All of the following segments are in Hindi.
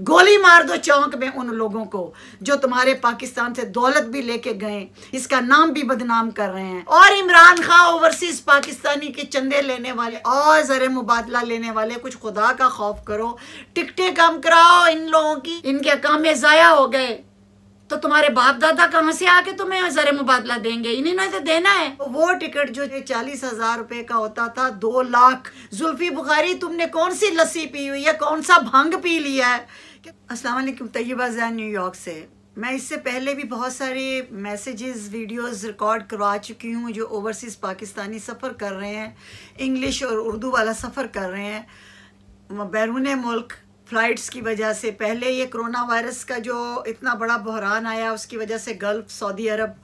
गोली मार दो चौंक में उन लोगों को जो तुम्हारे पाकिस्तान से दौलत भी लेके गए इसका नाम भी बदनाम कर रहे हैं और इमरान खान ओवरसीज पाकिस्तानी के चंदे लेने वाले और जर मुबादला लेने वाले कुछ खुदा का खौफ करो टिकटें कम कराओ इन लोगों की इनके में जया हो गए तो तुम्हारे बाप दादा कहाँ से आके तुम्हें जर मुबादला देंगे इन्हें तो देना है तो वो टिकट जो चालीस हजार रूपए का होता था दो लाख जुल्फी बुखारी तुमने कौन सी लस्सी पी हुई है कौन सा भंग पी लिया है असलम तय्यबा जैन न्यूयॉर्क से मैं इससे पहले भी बहुत सारे मैसेजेस वीडियोस रिकॉर्ड करवा चुकी हूँ जो ओवरसीज़ पाकिस्तानी सफ़र कर रहे हैं इंग्लिश और उर्दू वाला सफ़र कर रहे हैं बैरून मुल्क फ़्लाइट्स की वजह से पहले ये कोरोना वायरस का जो इतना बड़ा बहरान आया उसकी वजह से गल्फ़ सऊदी अरब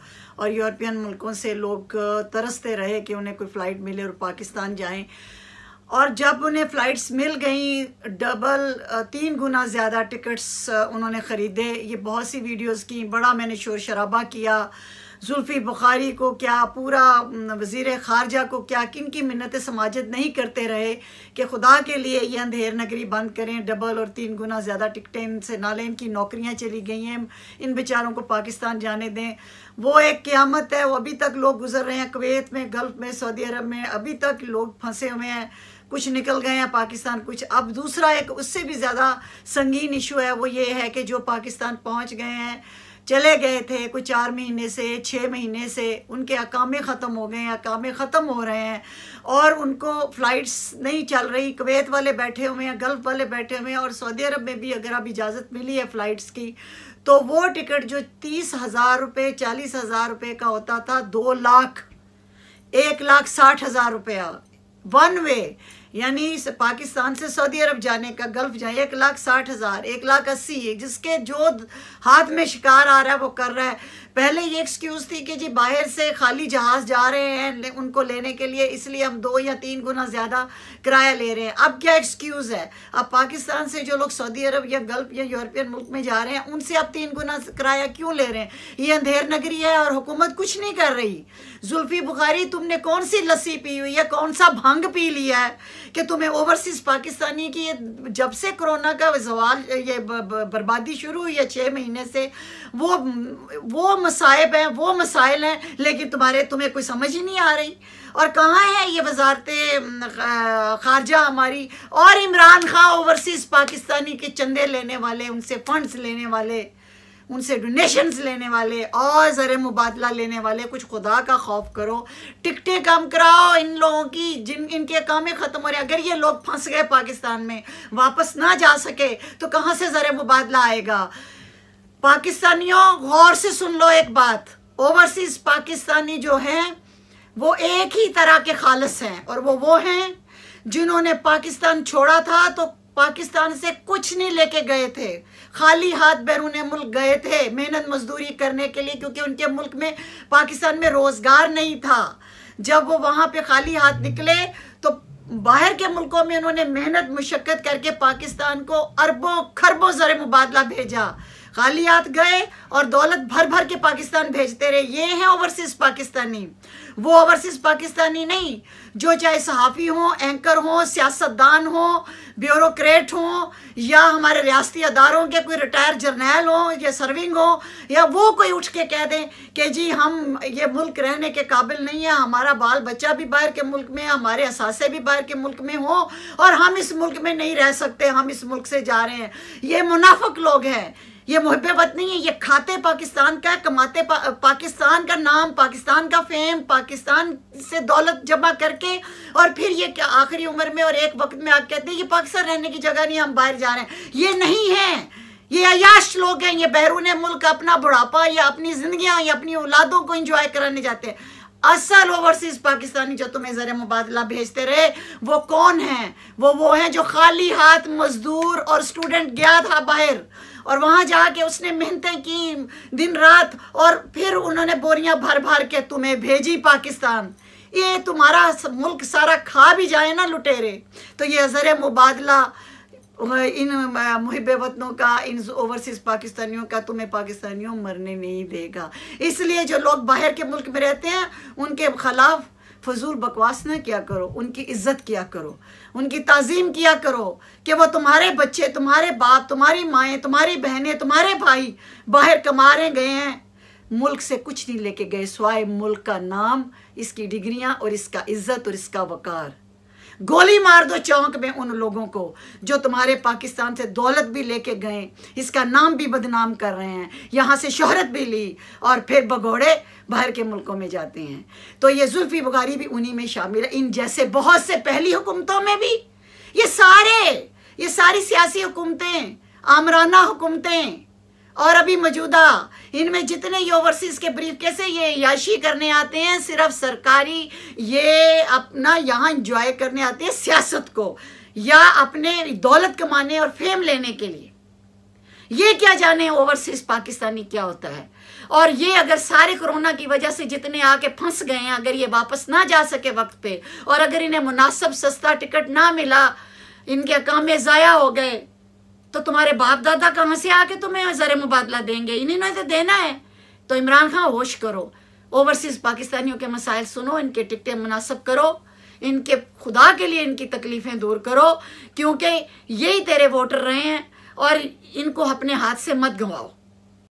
और यूरोपियन मुल्कों से लोग तरसते रहे कि उन्हें कोई फ़्लाइट मिले और पाकिस्तान जाएं और जब उन्हें फ़्लाइट्स मिल गई डबल तीन गुना ज़्यादा टिकट्स उन्होंने ख़रीदे ये बहुत सी वीडियोस की बड़ा मैंने शोर शराबा किया जुल्फ़ी बुखारी को क्या पूरा वजीर ख़ारजा को क्या किन की मिन्नत समाजत नहीं करते रहे कि खुदा के लिए ये अंधेर नगरी बंद करें डबल और तीन गुना ज़्यादा टिकटें इनसे ना लें इनकी नौकरियाँ चली गई हैं इन बेचारों को पाकिस्तान जाने दें वो एक क़्यामत है वो अभी तक लोग गुजर रहे हैं कुवैत में गल्फ़ में सऊदी अरब में अभी तक लोग फंसे हुए हैं कुछ निकल गए हैं पाकिस्तान कुछ अब दूसरा एक उससे भी ज़्यादा संगीन इशू है वो ये है कि जो पाकिस्तान पहुँच गए हैं चले गए थे कोई चार महीने से छः महीने से उनके अकामे ख़त्म हो गए हैं अकामे ख़त्म हो रहे हैं और उनको फ़्लाइट्स नहीं चल रही कवैत वाले बैठे हुए हैं गल्फ़ वाले बैठे हुए हैं और सऊदी अरब में भी अगर अब इजाज़त मिली है फ़्लाइट्स की तो वो टिकट जो तीस हज़ार रुपये चालीस हज़ार रुपये का होता था दो लाख एक लाख साठ हज़ार रुपया वन वे यानी पाकिस्तान से सऊदी अरब जाने का गल्फ जाए एक लाख साठ हज़ार एक लाख अस्सी जिसके जो हाथ में शिकार आ रहा है वो कर रहा है पहले ये एक्सक्यूज़ थी कि जी बाहर से खाली जहाज़ जा रहे हैं उनको लेने के लिए इसलिए हम दो या तीन गुना ज़्यादा किराया ले रहे हैं अब क्या एक्सक्यूज़ है अब पाकिस्तान से जो लोग सऊदी अरब या गल्फ या यूरोपियन मुल्क में जा रहे हैं उनसे अब तीन गुना किराया क्यों ले रहे हैं ये अंधेर नगरी है और हुकूमत कुछ नहीं कर रही जुल्फ़ी बुखारी तुमने कौन सी लस्सी पी हुई है कौन सा भंग पी लिया है कि तुम्हें ओवरसीज़ पाकिस्तानी की जब से कोरोना का जवाल ये बर्बादी शुरू हुई है छः महीने से वो वो मसाइब हैं वो मसाइल हैं लेकिन तुम्हारे तुम्हें कोई समझ ही नहीं आ रही और कहाँ है ये वजारत खारजा हमारी और इमरान खां ओवरसीज़ पाकिस्तानी के चंदे लेने वाले उनसे फंड्स लेने वाले उनसे डोनेशंस लेने वाले और ज़र मुबादला लेने वाले कुछ खुदा का खौफ करो टिकटें कम कराओ इन लोगों की जिन इनके कामें ख़त्म हो रहे अगर ये लोग फंस गए पाकिस्तान में वापस ना जा सके तो कहाँ से ज़र मुबादला आएगा पाकिस्तानियों गौर से सुन लो एक बात ओवरसीज़ पाकिस्तानी जो हैं वो एक ही तरह के खालस हैं और वो वो हैं जिन्होंने पाकिस्तान छोड़ा था तो पाकिस्तान से कुछ नहीं लेके गए थे खाली हाथ बैरून मुल्क गए थे मेहनत मजदूरी करने के लिए क्योंकि उनके मुल्क में पाकिस्तान में रोज़गार नहीं था जब वो वहां पे खाली हाथ निकले तो बाहर के मुल्कों में उन्होंने मेहनत मुशक्क़त करके पाकिस्तान को अरबों खरबों ज़र मुबादला भेजा खालियात गए और दौलत भर भर के पाकिस्तान भेजते रहे ये हैं ओवरसीज पाकिस्तानी वो ओवरसीज पाकिस्तानी नहीं जो चाहे सहाफ़ी हों एंकर हों सियासतदान हों ब्यूरोक्रेट हों या हमारे रियाती अदारों के कोई रिटायर जर्नैल हों या सर्विंग हों या वो कोई उठ के कह दें कि जी हम ये मुल्क रहने के काबिल नहीं है हमारा बाल बच्चा भी बाहर के मुल्क में हमारे असासे भी बाहर के मुल्क में हों और हम इस मुल्क में नहीं रह सकते हम इस मुल्क से जा रहे हैं ये मुनाफक लोग हैं ये मुहब वतनी है ये खाते पाकिस्तान का कमाते पा, पाकिस्तान का नाम पाकिस्तान का फेम पाकिस्तान से दौलत जमा करके और फिर ये क्या आखिरी उम्र में और एक वक्त में आप कहते हैं ये पाकिस्तान रहने की जगह नहीं हम बाहर जा रहे हैं ये नहीं है ये अयाश लोग हैं ये बैरून मुल्क अपना बुढ़ापा या अपनी जिंदगी या अपनी औलादों को इंजॉय कराने जाते हैं असल ओवरसीज पाकिस्तानी जो तुम्हें ज़र मुबादला भेजते रहे वो कौन है वो वो हैं जो खाली हाथ मजदूर और स्टूडेंट गया था बाहर और वहाँ जाके उसने मेहनतें की दिन रात और फिर उन्होंने बोरियां भर भर के तुम्हें भेजी पाकिस्तान ये तुम्हारा मुल्क सारा खा भी जाए ना लुटेरे तो ये ज़र मुबादला इन मुहब वतनों का इन ओवरसीज़ पाकिस्तानियों का तुम्हें पाकिस्तानियों मरने नहीं देगा इसलिए जो लोग बाहर के मुल्क में रहते हैं उनके ख़िलाफ़ फजूल बकवास ना किया करो उनकी इज्जत किया करो उनकी तज़ीम किया करो कि वो तुम्हारे बच्चे तुम्हारे बाप तुम्हारी माएँ तुम्हारी बहनें तुम्हारे भाई बाहर कमारे गए हैं मुल्क से कुछ नहीं लेके गए स्वाय मुल्क का नाम इसकी डिग्रियाँ और इसका इज्जत और इसका वक़ार गोली मार दो चौंक में उन लोगों को जो तुम्हारे पाकिस्तान से दौलत भी लेके गए इसका नाम भी बदनाम कर रहे हैं यहाँ से शहरत भी ली और फिर भगोड़े बाहर के मुल्कों में जाते हैं तो ये जुल्फी बुखारी भी उन्हीं में शामिल है इन जैसे बहुत से पहली हुकूमतों में भी ये सारे ये सारी सियासी हुकूमतें आमराना हुकूमतें और अभी मौजूदा इनमें जितने ये ओवरसीज के ब्रीफ कैसे ये याशी करने आते हैं सिर्फ सरकारी ये अपना यहाँ इंजॉय करने आते हैं सियासत को या अपने दौलत कमाने और फेम लेने के लिए ये क्या जाने ओवरसीज पाकिस्तानी क्या होता है और ये अगर सारे कोरोना की वजह से जितने आके फंस गए हैं अगर ये वापस ना जा सके वक्त पे और अगर इन्हें मुनासब सस्ता टिकट ना मिला इनके अकामे ज़ाया हो गए तो तुम्हारे बाप दादा कहाँ से आके तुम्हें जर मुबादला देंगे इन्हीं ने तो देना है तो इमरान खान होश करो ओवरसीज पाकिस्तानियों के मसाइल सुनो इनके टिकटें मुनासब करो इनके खुदा के लिए इनकी तकलीफ़ें दूर करो क्योंकि यही तेरे वोटर रहे हैं और इनको अपने हाथ से मत गंवाओ